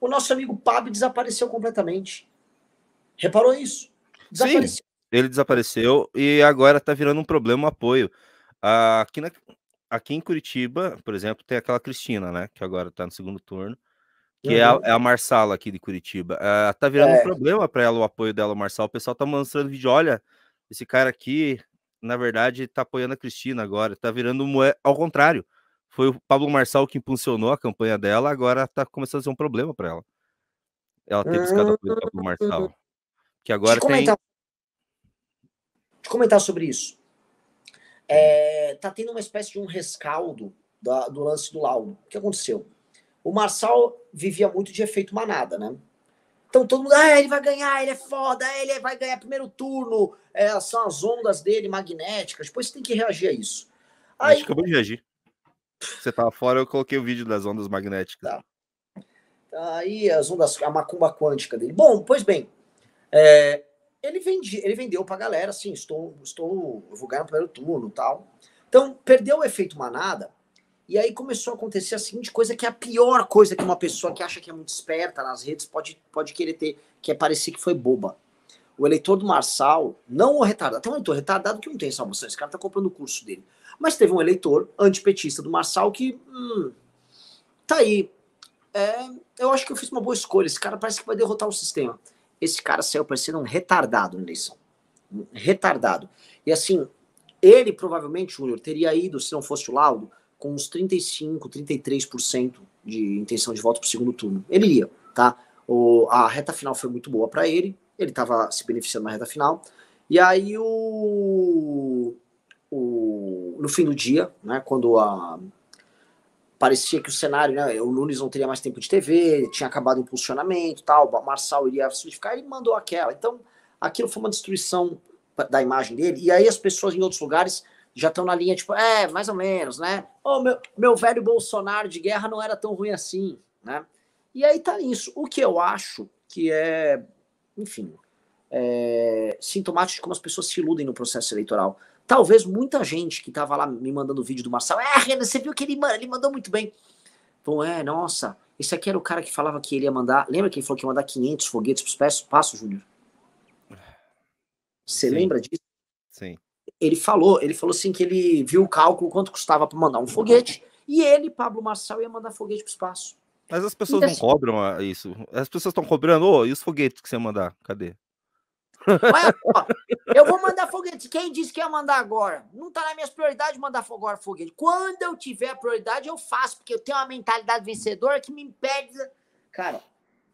O nosso amigo Pablo desapareceu completamente. Reparou isso? Desapareceu. Sim, ele desapareceu e agora está virando um problema o um apoio. Aqui, na, aqui em Curitiba, por exemplo, tem aquela Cristina, né? Que agora está no segundo turno. Que é uhum. é, a, é, a, Marsala aqui de Curitiba. Uh, tá virando é. um problema para ela o apoio dela, o O pessoal tá mostrando vídeo. Olha, esse cara aqui, na verdade, tá apoiando a Cristina agora. Tá virando moe... ao contrário. Foi o Pablo Marçal que impulsionou a campanha dela, agora tá começando a ser um problema para ela. Ela ter buscado ah, apoio do Pablo Marçal. Que agora tem. Deixa eu comentar sobre isso. É, tá tendo uma espécie de um rescaldo da, do lance do laudo. O que aconteceu? O Marçal vivia muito de efeito manada, né? Então todo mundo, ah, ele vai ganhar, ele é foda, ele vai ganhar primeiro turno, é, são as ondas dele magnéticas, depois você tem que reagir a isso. Aí, acabou de reagir. Você tava tá fora, eu coloquei o vídeo das ondas magnéticas. Tá. tá. Aí as ondas, a macumba quântica dele. Bom, pois bem, é, ele, vendi, ele vendeu pra galera, assim, estou, estou, eu vou ganhar no primeiro turno tal. Então, perdeu o efeito manada, e aí começou a acontecer a seguinte coisa, que é a pior coisa que uma pessoa que acha que é muito esperta nas redes pode, pode querer ter, que é parecer que foi boba. O eleitor do Marçal, não o retardado, tem um eleitor retardado que não tem salvação, esse cara tá comprando o curso dele. Mas teve um eleitor antipetista do Marçal que. Hum, tá aí. É, eu acho que eu fiz uma boa escolha. Esse cara parece que vai derrotar o sistema. Esse cara saiu parecendo um retardado na eleição. retardado. E assim, ele provavelmente, Júnior, teria ido, se não fosse o laudo, com uns 35, 33% de intenção de voto para o segundo turno. Ele ia, tá? O, a reta final foi muito boa para ele, ele estava se beneficiando na reta final. E aí o, o, no fim do dia, né, quando a, parecia que o cenário, né, o Nunes não teria mais tempo de TV, tinha acabado o impulsionamento tal, o Marçal iria se ficar, ele mandou aquela. Então, aquilo foi uma destruição da imagem dele, e aí as pessoas em outros lugares já estão na linha, tipo, é, mais ou menos, né? Oh, meu, meu velho Bolsonaro de guerra não era tão ruim assim, né? E aí tá isso. O que eu acho que é, enfim, é, sintomático de como as pessoas se iludem no processo eleitoral. Talvez muita gente que tava lá me mandando vídeo do Marçal, é, Renan, você viu que ele, ele mandou muito bem. Bom, é, nossa, esse aqui era o cara que falava que ele ia mandar, lembra que ele falou que ia mandar 500 foguetes pro espaço, Júnior? Você Sim. lembra disso? Sim. Ele falou, ele falou assim que ele viu o cálculo quanto custava para mandar um foguete e ele, Pablo Marçal, ia mandar foguete pro espaço. Mas as pessoas então, não cobram ah, isso. As pessoas estão cobrando, ô, oh, e os foguetes que você ia mandar? Cadê? Mas, ó, eu vou mandar foguete. Quem disse que ia mandar agora? Não está na minha prioridade mandar agora foguete. Quando eu tiver a prioridade, eu faço, porque eu tenho uma mentalidade vencedora que me impede. Cara,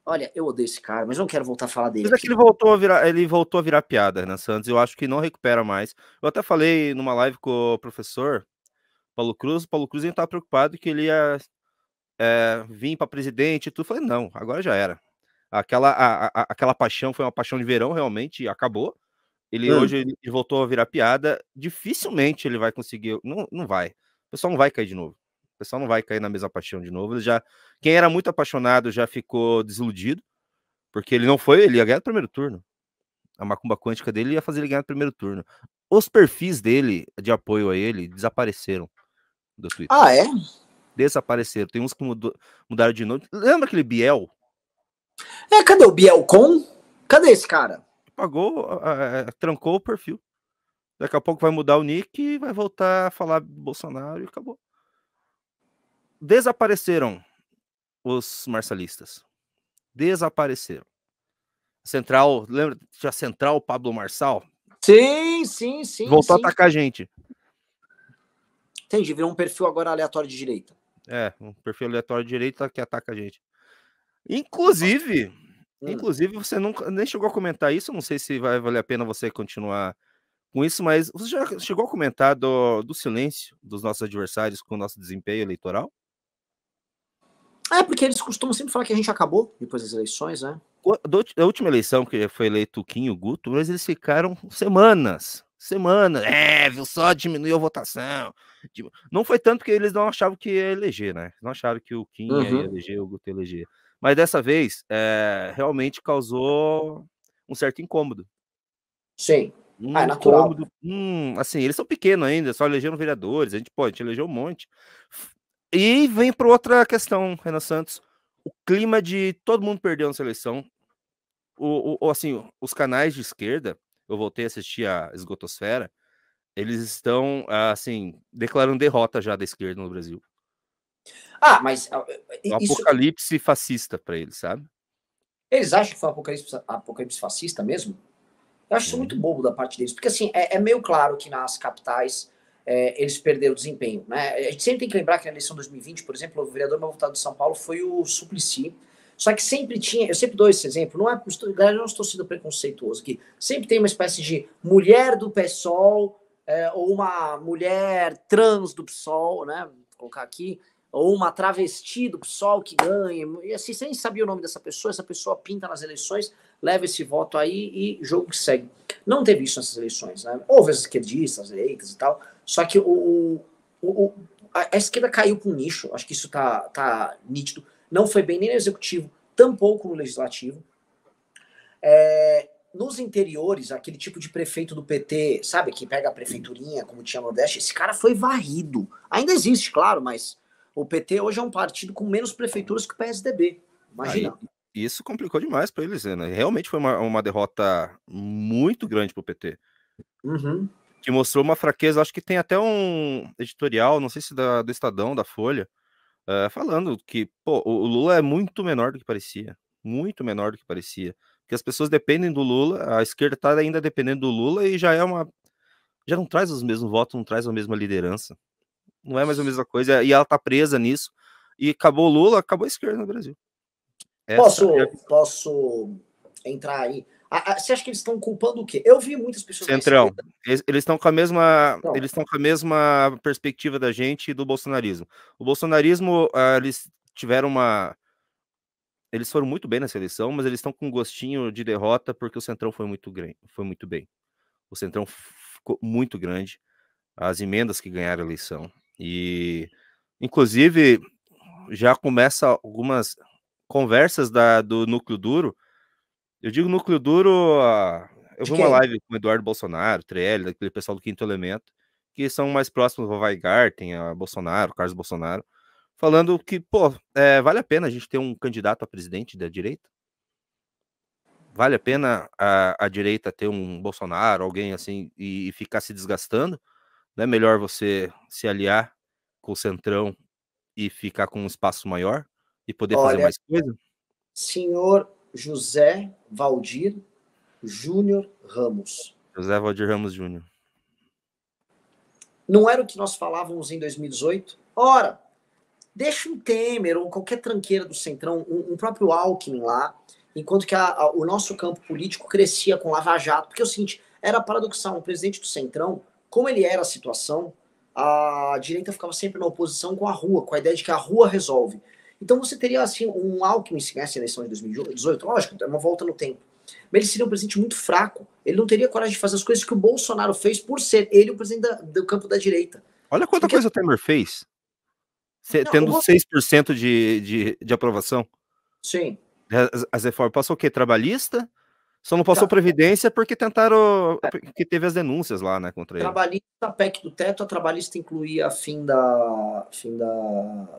olha, eu odeio esse cara, mas não quero voltar a falar dele. Mas é que ele voltou a virar, ele voltou a virar piada, Renan né, Santos. Eu acho que não recupera mais. Eu até falei numa live com o professor Paulo Cruz. O Paulo Cruz ainda estava preocupado que ele ia é, vir para presidente e tudo. falei, não, agora já era. Aquela, a, a, aquela paixão foi uma paixão de verão, realmente, acabou. Ele hum. hoje ele voltou a virar piada. Dificilmente ele vai conseguir. Não, não vai. O pessoal não vai cair de novo. O pessoal não vai cair na mesma paixão de novo. Ele já Quem era muito apaixonado já ficou desiludido, porque ele não foi, ele ia ganhar no primeiro turno. A macumba quântica dele ia fazer ele ganhar no primeiro turno. Os perfis dele, de apoio a ele, desapareceram do Twitter. Ah, é? Desapareceram. Tem uns que mudou, mudaram de nome. Lembra aquele Biel? É, cadê o Bielcon? Cadê esse cara? Pagou, uh, trancou o perfil. Daqui a pouco vai mudar o nick e vai voltar a falar Bolsonaro e acabou. Desapareceram os marcialistas. Desapareceram. Central, lembra? Tinha Central Pablo Marçal? Sim, sim, sim. Voltou sim. a atacar a gente. Entendi, virou um perfil agora aleatório de direita. É, um perfil aleatório de direita que ataca a gente. Inclusive, hum. inclusive você nunca nem chegou a comentar isso, não sei se vai valer a pena você continuar com isso, mas você já chegou a comentar do, do silêncio dos nossos adversários com o nosso desempenho eleitoral? É, porque eles costumam sempre falar que a gente acabou depois das eleições, né? Da última eleição que foi eleito o Quinho o Guto, mas eles ficaram semanas. Semanas. É, viu só, diminuiu a votação. Não foi tanto que eles não achavam que ia eleger, né? Não achavam que o Quinho uhum. ia eleger, o Guto ia eleger. Mas dessa vez, é, realmente causou um certo incômodo. Sim. Um ah, é natural. Incômodo, né? hum, assim, eles são pequenos ainda, só elegeram vereadores, a gente, pode a gente elegeu um monte. E vem para outra questão, Renan Santos. O clima de todo mundo perdeu na seleção. O, o, assim, os canais de esquerda, eu voltei a assistir a Esgotosfera, eles estão, assim, declarando derrota já da esquerda no Brasil. Ah, mas. Um ah, apocalipse fascista para eles, sabe? Eles acham que foi um apocalipse, apocalipse fascista mesmo? Eu acho isso uhum. muito bobo da parte deles, porque assim, é, é meio claro que nas capitais é, eles perderam o desempenho, né? A gente sempre tem que lembrar que na eleição de 2020, por exemplo, o vereador mais votado de São Paulo foi o Suplicy, só que sempre tinha, eu sempre dou esse exemplo, não é, galera, não estou sendo preconceituoso aqui, sempre tem uma espécie de mulher do PSOL, é, ou uma mulher trans do PSOL, né? Vou colocar aqui, ou uma travesti do PSOL que ganha, e assim, sem saber o nome dessa pessoa, essa pessoa pinta nas eleições, leva esse voto aí e jogo que segue. Não teve isso nessas eleições, né? Houve as esquerdistas, as direitas e tal, só que o, o, o a, a, esquerda caiu com nicho, acho que isso tá, tá nítido. Não foi bem nem no executivo, tampouco no legislativo. É, nos interiores, aquele tipo de prefeito do PT, sabe, que pega a prefeiturinha, como tinha no Nordeste, esse cara foi varrido. Ainda existe, claro, mas o PT hoje é um partido com menos prefeituras que o PSDB. Imagina. Aí, ah, isso complicou demais para eles, né? Realmente foi uma, uma derrota muito grande para o PT. Uhum. Que mostrou uma fraqueza, acho que tem até um editorial, não sei se da, do Estadão, da Folha, uh, falando que pô, o Lula é muito menor do que parecia. Muito menor do que parecia. Porque as pessoas dependem do Lula, a esquerda está ainda dependendo do Lula e já é uma. Já não traz os mesmos votos, não traz a mesma liderança não é mais a mesma coisa, e ela tá presa nisso. E acabou Lula, acabou a esquerda no Brasil. Essa posso, é posso entrar aí? A, a, você acha que eles estão culpando o quê? Eu vi muitas pessoas. Centrão, eles estão com a mesma, Não. eles estão com a mesma perspectiva da gente e do bolsonarismo. O bolsonarismo, ah, eles tiveram uma, eles foram muito bem na seleção, mas eles estão com um gostinho de derrota porque o Centrão foi muito grande, foi muito bem. O Centrão ficou muito grande. As emendas que ganharam a eleição, e, inclusive, já começa algumas conversas da, do núcleo duro. Eu digo núcleo duro. Ah, eu vi uma live com o Eduardo Bolsonaro, Trelli, aquele pessoal do Quinto Elemento, que são mais próximos do Weigarten, a Bolsonaro, Carlos Bolsonaro, falando que, pô, é, vale a pena a gente ter um candidato a presidente da direita? Vale a pena a, a direita ter um Bolsonaro, alguém assim, e, e ficar se desgastando? Não é melhor você se aliar com o Centrão e ficar com um espaço maior e poder Olha, fazer mais coisa? Senhor José Valdir Júnior Ramos. José Valdir Ramos Júnior. Não era o que nós falávamos em 2018? Ora, deixa um Temer ou qualquer tranqueira do Centrão, um, um próprio Alckmin lá, enquanto que a, a, o nosso campo político crescia com Lava Jato. Porque é o seguinte, era paradoxal, um presidente do Centrão como ele era a situação, a direita ficava sempre na oposição com a rua, com a ideia de que a rua resolve. Então você teria, assim, um Alckmin se ganhasse a eleição de 2018, lógico, é uma volta no tempo. Mas ele seria um presidente muito fraco. Ele não teria coragem de fazer as coisas que o Bolsonaro fez por ser ele o presidente da, do campo da direita. Olha quanta Porque... coisa o Temer fez. Se, não, tendo eu... 6% de, de, de aprovação. Sim. As, as reformas. Passou o quê? Trabalhista? Só não passou tá. previdência porque tentaram. É. que teve as denúncias lá, né? Contra ele. Trabalhista, a PEC do teto, a trabalhista incluía a fim, da, fim da,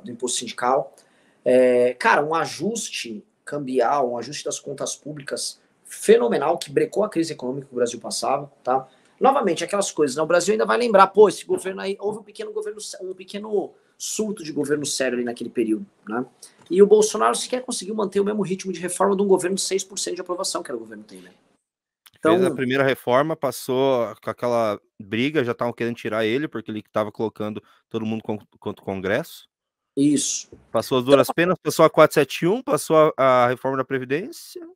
do imposto sindical. É, cara, um ajuste cambial, um ajuste das contas públicas fenomenal que brecou a crise econômica que o Brasil passava, tá? Novamente, aquelas coisas, né? O Brasil ainda vai lembrar, pô, esse governo aí, houve um pequeno governo, um pequeno surto de governo sério ali naquele período, né? E o Bolsonaro sequer conseguiu manter o mesmo ritmo de reforma de um governo de 6% de aprovação, que era o governo Temer. Então... Fez a primeira reforma, passou com aquela briga, já estavam querendo tirar ele, porque ele estava colocando todo mundo contra o Congresso. Isso. Passou as duras então... penas, passou a 471, passou a, a, reforma da Previdência.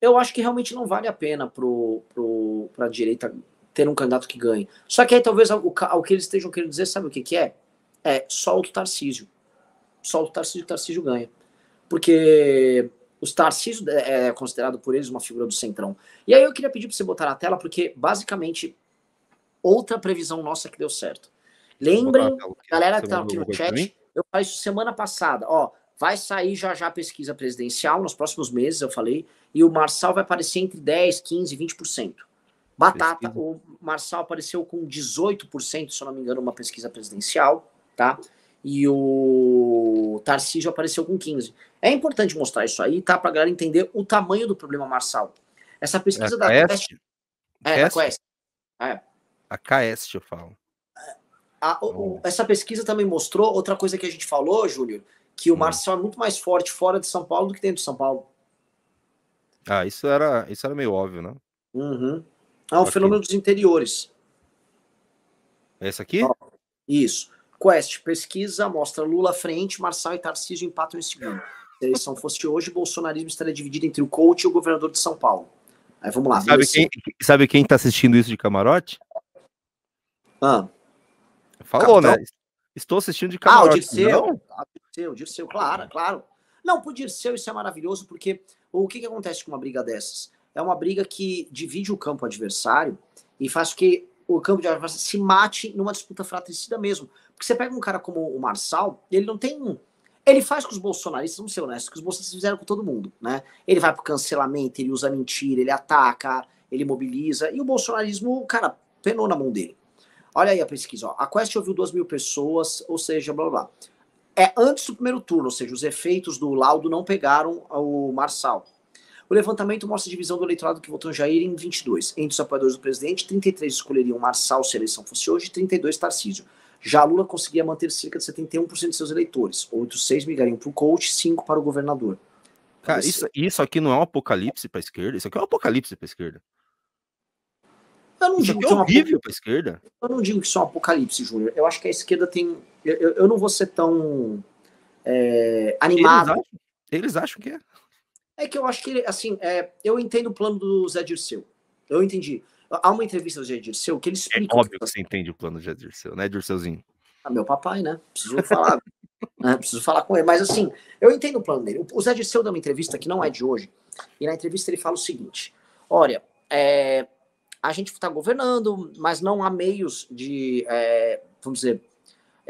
Eu acho que realmente não vale a pena para a direita ter um candidato que ganhe. Só que aí talvez o, o que eles estejam querendo dizer, sabe o que, que é? É, solta o Tarcísio só o Tarcísio, o Tarcísio ganha. Porque os Tarcísio é, é considerado por eles uma figura do centrão. E aí eu queria pedir para você botar na tela, porque basicamente outra previsão nossa que deu certo. Lembrem, galera que tá aqui no chat, eu falei isso semana passada, ó, vai sair já já a pesquisa presidencial nos próximos meses, eu falei, e o Marçal vai aparecer entre 10, 15, 20%. Batata, o Marçal apareceu com 18%, se eu não me engano, uma pesquisa presidencial, tá? e o Tarcísio apareceu com 15. É importante mostrar isso aí, tá? Para galera entender o tamanho do problema marçal. Essa pesquisa é da Quest. É, da Quest. É. A Quest, eu falo. A, o, essa pesquisa também mostrou outra coisa que a gente falou, Júlio, que o hum. Marçal é muito mais forte fora de São Paulo do que dentro de São Paulo. Ah, isso era, isso era meio óbvio, né? Uhum. É o fenômeno dos interiores. Esse aqui? Isso. Quest, pesquisa, mostra Lula à frente, Marçal e Tarcísio empatam em segundo. Se a eleição fosse hoje, bolsonarismo estaria dividido entre o coach e o governador de São Paulo. Aí vamos lá. Sabe quem, sabe quem tá assistindo isso de camarote? Ah. Falou, né? Capitão? né? Estou assistindo de camarote. Ah, o Dirceu. Não? Ah, o Dirceu, Dirceu, claro, ah. claro. Não, pro Dirceu isso é maravilhoso, porque o que, que acontece com uma briga dessas? É uma briga que divide o campo adversário e faz que o campo de adversário se mate numa disputa fratricida mesmo. Porque você pega um cara como o Marçal, ele não tem. Um, ele faz com os bolsonaristas, vamos ser honestos, que os bolsonaristas fizeram com todo mundo, né? Ele vai pro cancelamento, ele usa mentira, ele ataca, ele mobiliza. E o bolsonarismo, cara, penou na mão dele. Olha aí a pesquisa, ó. A Quest ouviu duas mil pessoas, ou seja, blá blá. É antes do primeiro turno, ou seja, os efeitos do laudo não pegaram o Marçal. O levantamento mostra a divisão do eleitorado que votou em Jair em 22. Entre os apoiadores do presidente, 33 escolheriam Marçal se a eleição fosse hoje e 32 Tarcísio. Já Lula conseguia manter cerca de 71% de seus eleitores. Outros seis migrariam para o coach, cinco para o governador. Cara, isso, isso aqui não é um apocalipse para a esquerda? Isso aqui é um apocalipse para a esquerda. Eu não isso digo que é, é horrível para a esquerda. Eu não digo que isso é um apocalipse, Júnior. Eu acho que a esquerda tem. Eu, eu não vou ser tão é, animado. Eles acham, eles acham que é. É que eu acho que, ele, assim, é, eu entendo o plano do Zé Dirceu. Eu entendi. Há uma entrevista do Zé Dirceu que ele é explica. É óbvio que você entende o plano do Zé Dirceu, né, Dirceuzinho? Ah, meu papai, né? Preciso falar. né? Preciso falar com ele. Mas, assim, eu entendo o plano dele. O Zé Dirceu dá uma entrevista que não é de hoje. E na entrevista ele fala o seguinte: olha, é, a gente está governando, mas não há meios de, é, vamos dizer,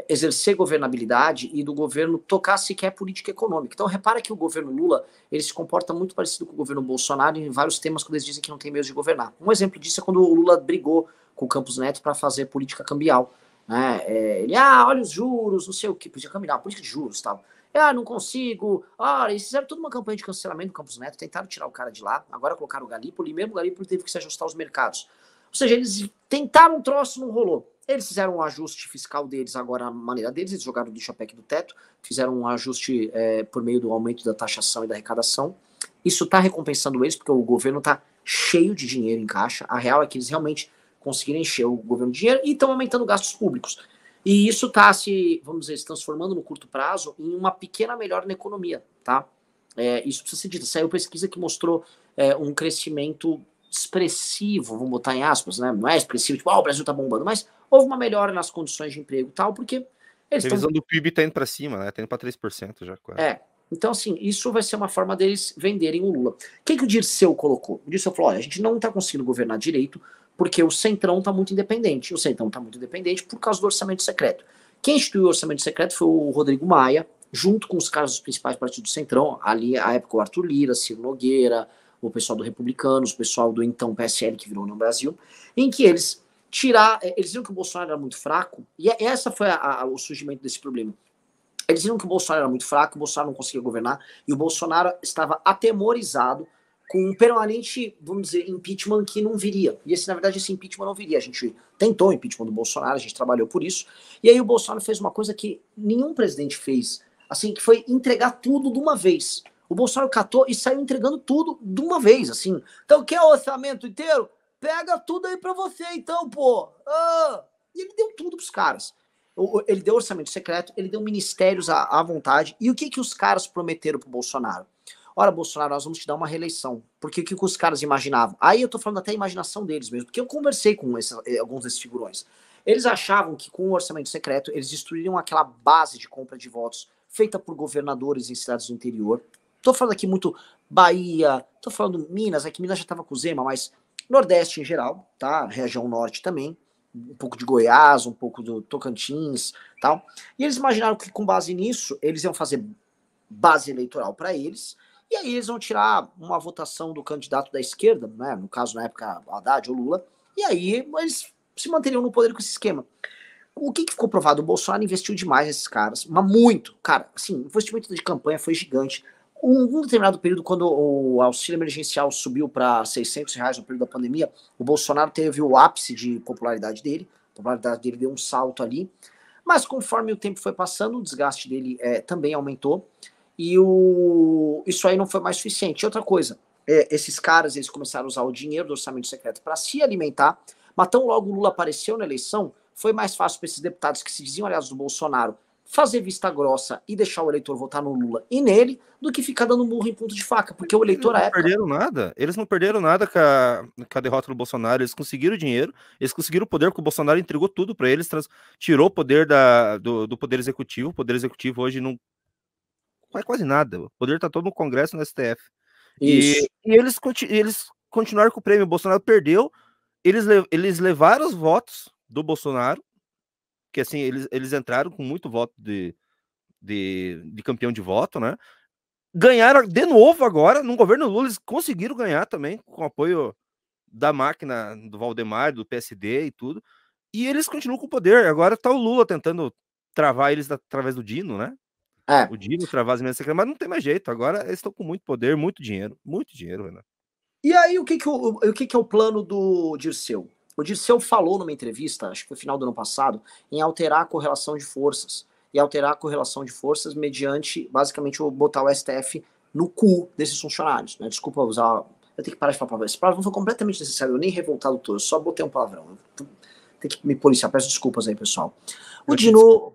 exercer governabilidade e do governo tocar sequer política econômica. Então repara que o governo Lula ele se comporta muito parecido com o governo Bolsonaro em vários temas quando eles dizem que não tem meios de governar. Um exemplo disso é quando o Lula brigou com o Campos Neto para fazer política cambial. Né? É, ele, ah, olha os juros, não sei o que, podia caminhar, política de juros e tal. Ah, não consigo. Ah, eles fizeram toda uma campanha de cancelamento do Campos Neto, tentaram tirar o cara de lá, agora colocaram o Galípoli, e mesmo o Galípoli teve que se ajustar aos mercados. Ou seja, eles tentaram um troço, não rolou. Eles fizeram um ajuste fiscal deles agora, a maneira deles, eles jogaram a chapéu do teto, fizeram um ajuste é, por meio do aumento da taxação e da arrecadação. Isso está recompensando eles, porque o governo está cheio de dinheiro em caixa. A real é que eles realmente conseguiram encher o governo de dinheiro e estão aumentando gastos públicos. E isso está se, vamos dizer, se transformando no curto prazo em uma pequena melhora na economia, tá? É, isso precisa ser dito. Saiu pesquisa que mostrou é, um crescimento expressivo, vamos botar em aspas, né? Não é expressivo, tipo, ah, o Brasil tá bombando, mas houve uma melhora nas condições de emprego e tal, porque eles estão... Revisão tão... do PIB está indo para cima, né? Está indo para 3% já quase. É. Então, assim, isso vai ser uma forma deles venderem o Lula. O que, que o Dirceu colocou? O Dirceu falou, olha, a gente não está conseguindo governar direito porque o Centrão está muito independente. O Centrão está muito independente por causa do orçamento secreto. Quem instituiu o orçamento secreto foi o Rodrigo Maia, junto com os caras dos principais partidos do Centrão, ali à época o Arthur Lira, Ciro Nogueira, o pessoal do Republicanos, o pessoal do então PSL que virou no Brasil, em que eles tirar. É, eles viram que o Bolsonaro era muito fraco, e é, essa foi a, a, o surgimento desse problema. Eles viram que o Bolsonaro era muito fraco, o Bolsonaro não conseguia governar, e o Bolsonaro estava atemorizado com um permanente, vamos dizer, impeachment que não viria. E esse, na verdade, esse impeachment não viria. A gente tentou o impeachment do Bolsonaro, a gente trabalhou por isso. E aí o Bolsonaro fez uma coisa que nenhum presidente fez, assim, que foi entregar tudo de uma vez. O Bolsonaro catou e saiu entregando tudo de uma vez, assim. Então, quer é o orçamento inteiro? Pega tudo aí para você, então, pô. Ah. E ele deu tudo pros caras. Ele deu orçamento secreto, ele deu ministérios à, à vontade. E o que, que os caras prometeram pro Bolsonaro? Ora, Bolsonaro, nós vamos te dar uma reeleição. Porque o que, que os caras imaginavam? Aí eu tô falando até a imaginação deles mesmo, porque eu conversei com esse, eh, alguns desses figurões. Eles achavam que com o orçamento secreto eles destruiriam aquela base de compra de votos feita por governadores em cidades do interior. Tô falando aqui muito Bahia, tô falando Minas, aqui é Minas já tava com o Zema, mas Nordeste em geral, tá? Região Norte também, um pouco de Goiás, um pouco do Tocantins, tal. E eles imaginaram que com base nisso, eles iam fazer base eleitoral para eles, e aí eles vão tirar uma votação do candidato da esquerda, né? no caso na época Haddad ou Lula, e aí eles se manteriam no poder com esse esquema. O que, que ficou provado? O Bolsonaro investiu demais nesses caras, mas muito, cara, assim, o investimento de campanha foi gigante um, um determinado período, quando o auxílio emergencial subiu para 600 reais no período da pandemia, o Bolsonaro teve o ápice de popularidade dele, a popularidade dele deu um salto ali, mas conforme o tempo foi passando, o desgaste dele é, também aumentou, e o, isso aí não foi mais suficiente. Outra coisa, é, esses caras eles começaram a usar o dinheiro do orçamento secreto para se alimentar, mas tão logo o Lula apareceu na eleição, foi mais fácil para esses deputados que se diziam aliados do Bolsonaro fazer vista grossa e deixar o eleitor votar no Lula e nele, do que ficar dando murro em ponto de faca, porque o eleitor não é época... perderam nada, eles não perderam nada com a, com a, derrota do Bolsonaro, eles conseguiram dinheiro, eles conseguiram o poder, porque o Bolsonaro entregou tudo para eles, trans... tirou o poder da, do, do, poder executivo, o poder executivo hoje não faz quase nada, o poder está todo no Congresso no STF. Isso. E, e eles, eles continuaram com o prêmio, o Bolsonaro perdeu, eles, eles levaram os votos do Bolsonaro, porque assim, eles, eles entraram com muito voto de, de, de campeão de voto, né? Ganharam de novo agora, no governo Lula, eles conseguiram ganhar também, com apoio da máquina do Valdemar, do PSD e tudo. E eles continuam com o poder. Agora tá o Lula tentando travar eles através do Dino, né? É. O Dino travar as minhas mas não tem mais jeito. Agora eles estão com muito poder, muito dinheiro, muito dinheiro, E aí, o que, que, o, o que, que é o plano do Dirceu? O Dirceu falou numa entrevista, acho que foi final do ano passado, em alterar a correlação de forças. E alterar a correlação de forças mediante, basicamente, botar o STF no cu desses funcionários. Né? Desculpa usar. Eu tenho que parar de falar palavrão. Esse palavrão foi completamente necessário. Eu nem revoltado todo, eu só botei um palavrão. Tem que me policiar. Peço desculpas aí, pessoal. O Dino.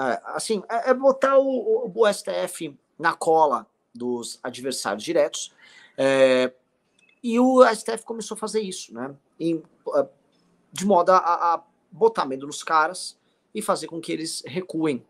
É, assim, é, é botar o, o, o, STF na cola dos adversários diretos. É, e o STF começou a fazer isso, né? Em, é, de modo a, a botar medo nos caras e fazer com que eles recuem